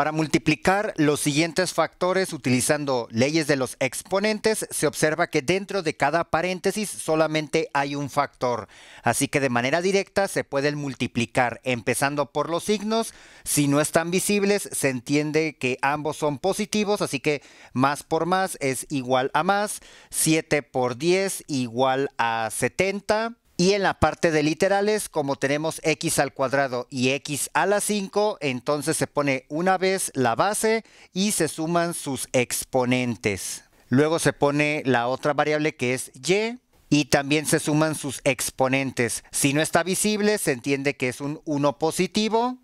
Para multiplicar los siguientes factores utilizando leyes de los exponentes, se observa que dentro de cada paréntesis solamente hay un factor. Así que de manera directa se pueden multiplicar empezando por los signos. Si no están visibles, se entiende que ambos son positivos, así que más por más es igual a más. 7 por 10 igual a 70. Y en la parte de literales, como tenemos x al cuadrado y x a la 5, entonces se pone una vez la base y se suman sus exponentes. Luego se pone la otra variable que es y y también se suman sus exponentes. Si no está visible, se entiende que es un 1 positivo.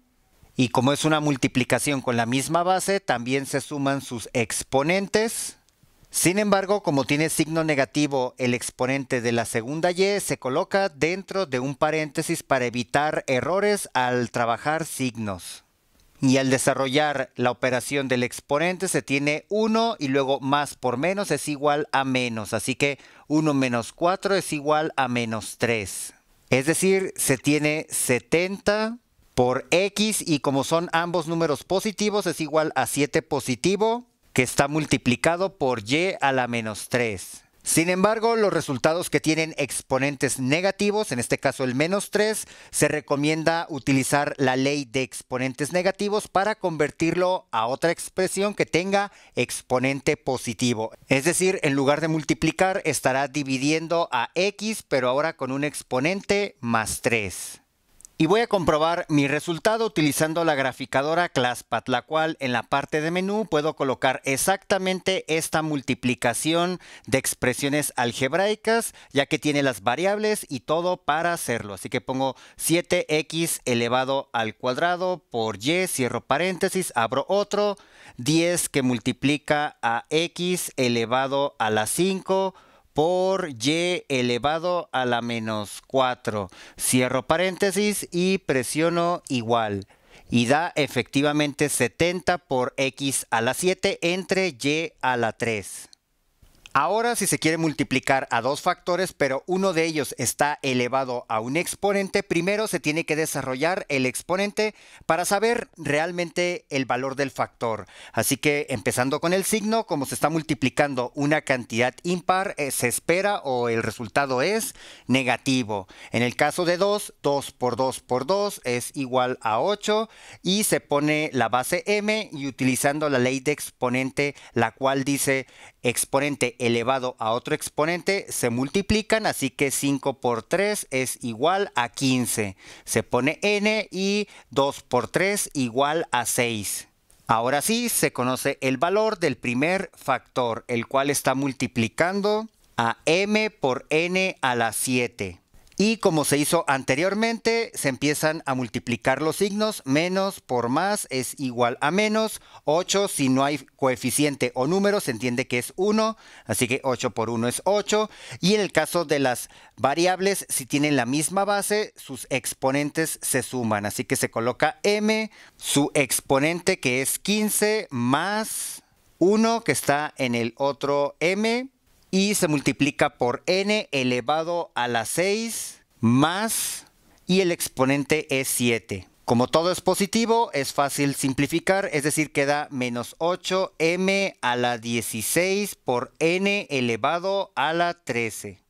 Y como es una multiplicación con la misma base, también se suman sus exponentes. Sin embargo, como tiene signo negativo el exponente de la segunda y, se coloca dentro de un paréntesis para evitar errores al trabajar signos. Y al desarrollar la operación del exponente se tiene 1 y luego más por menos es igual a menos. Así que 1 menos 4 es igual a menos 3. Es decir, se tiene 70 por x y como son ambos números positivos es igual a 7 positivo que está multiplicado por y a la menos 3. Sin embargo, los resultados que tienen exponentes negativos, en este caso el menos 3, se recomienda utilizar la ley de exponentes negativos para convertirlo a otra expresión que tenga exponente positivo. Es decir, en lugar de multiplicar, estará dividiendo a x, pero ahora con un exponente más 3 y voy a comprobar mi resultado utilizando la graficadora ClassPad, la cual en la parte de menú puedo colocar exactamente esta multiplicación de expresiones algebraicas, ya que tiene las variables y todo para hacerlo. Así que pongo 7x elevado al cuadrado por y, cierro paréntesis, abro otro, 10 que multiplica a x elevado a la 5 por y elevado a la menos 4. Cierro paréntesis y presiono igual. Y da efectivamente 70 por x a la 7 entre y a la 3. Ahora, si se quiere multiplicar a dos factores, pero uno de ellos está elevado a un exponente, primero se tiene que desarrollar el exponente para saber realmente el valor del factor. Así que empezando con el signo, como se está multiplicando una cantidad impar, eh, se espera o el resultado es negativo. En el caso de 2, 2 por 2 por 2 es igual a 8 y se pone la base m y utilizando la ley de exponente, la cual dice exponente elevado a otro exponente se multiplican, así que 5 por 3 es igual a 15. Se pone n y 2 por 3 igual a 6. Ahora sí, se conoce el valor del primer factor, el cual está multiplicando a m por n a la 7. Y como se hizo anteriormente, se empiezan a multiplicar los signos. Menos por más es igual a menos. 8, si no hay coeficiente o número, se entiende que es 1. Así que 8 por 1 es 8. Y en el caso de las variables, si tienen la misma base, sus exponentes se suman. Así que se coloca m, su exponente que es 15, más 1 que está en el otro m y se multiplica por n elevado a la 6 más y el exponente es 7. Como todo es positivo, es fácil simplificar, es decir, queda menos 8m a la 16 por n elevado a la 13.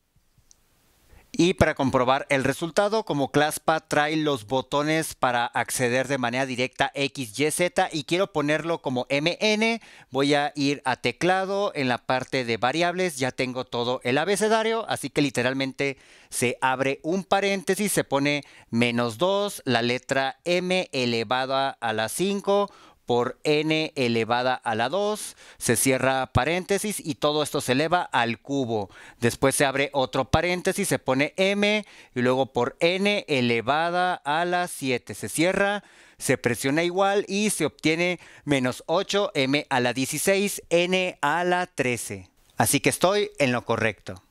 Y para comprobar el resultado, como claspa trae los botones para acceder de manera directa X, Y, Z y quiero ponerlo como MN, voy a ir a teclado en la parte de variables, ya tengo todo el abecedario, así que literalmente se abre un paréntesis, se pone menos 2, la letra M elevada a la 5 por n elevada a la 2, se cierra paréntesis y todo esto se eleva al cubo. Después se abre otro paréntesis, se pone m y luego por n elevada a la 7, se cierra, se presiona igual y se obtiene menos 8m a la 16, n a la 13. Así que estoy en lo correcto.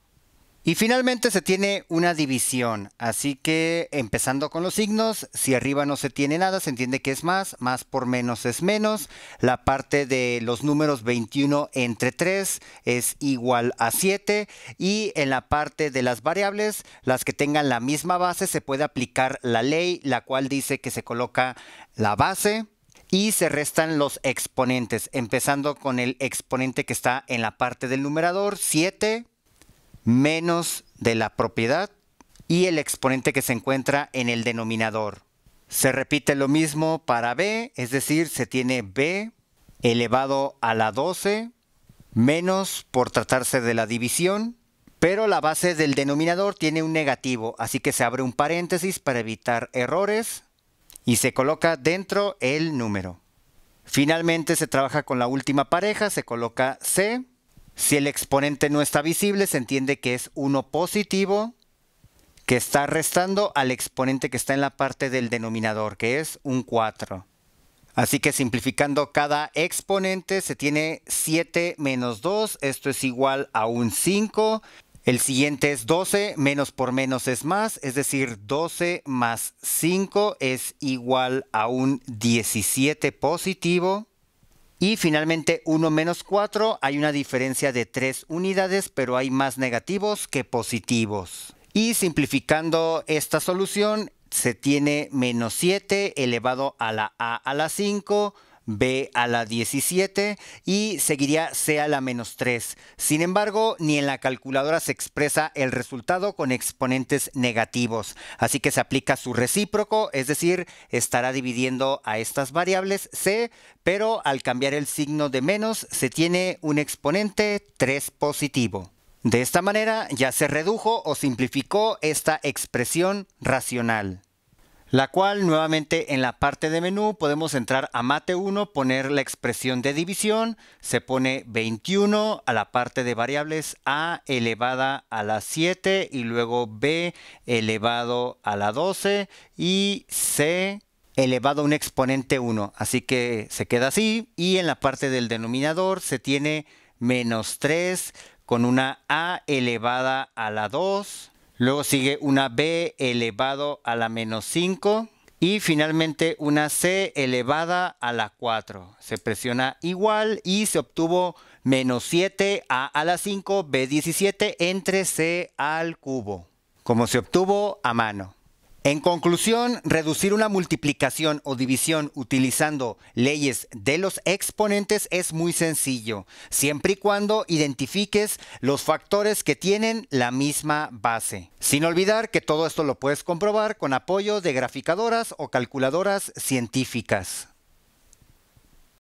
Y finalmente se tiene una división, así que empezando con los signos, si arriba no se tiene nada, se entiende que es más, más por menos es menos, la parte de los números 21 entre 3 es igual a 7 y en la parte de las variables, las que tengan la misma base, se puede aplicar la ley, la cual dice que se coloca la base, y se restan los exponentes, empezando con el exponente que está en la parte del numerador, 7 menos de la propiedad y el exponente que se encuentra en el denominador. Se repite lo mismo para b, es decir, se tiene b elevado a la 12 menos por tratarse de la división, pero la base del denominador tiene un negativo, así que se abre un paréntesis para evitar errores y se coloca dentro el número. Finalmente se trabaja con la última pareja, se coloca C si el exponente no está visible, se entiende que es 1 positivo que está restando al exponente que está en la parte del denominador, que es un 4. Así que simplificando cada exponente se tiene 7 menos 2, esto es igual a un 5. El siguiente es 12, menos por menos es más, es decir, 12 más 5 es igual a un 17 positivo. Y finalmente 1 menos 4, hay una diferencia de 3 unidades, pero hay más negativos que positivos. Y simplificando esta solución, se tiene menos 7 elevado a la a a la 5 b a la 17 y seguiría c a la menos 3. Sin embargo, ni en la calculadora se expresa el resultado con exponentes negativos, así que se aplica su recíproco, es decir, estará dividiendo a estas variables c, pero al cambiar el signo de menos se tiene un exponente 3 positivo. De esta manera ya se redujo o simplificó esta expresión racional la cual nuevamente en la parte de menú podemos entrar a mate 1, poner la expresión de división, se pone 21 a la parte de variables a elevada a la 7 y luego b elevado a la 12 y c elevado a un exponente 1, así que se queda así y en la parte del denominador se tiene menos 3 con una a elevada a la 2 Luego sigue una b elevado a la menos 5 y finalmente una c elevada a la 4. Se presiona igual y se obtuvo menos 7 a, a la 5, b17 entre c al cubo, como se obtuvo a mano. En conclusión, reducir una multiplicación o división utilizando leyes de los exponentes es muy sencillo, siempre y cuando identifiques los factores que tienen la misma base. Sin olvidar que todo esto lo puedes comprobar con apoyo de graficadoras o calculadoras científicas.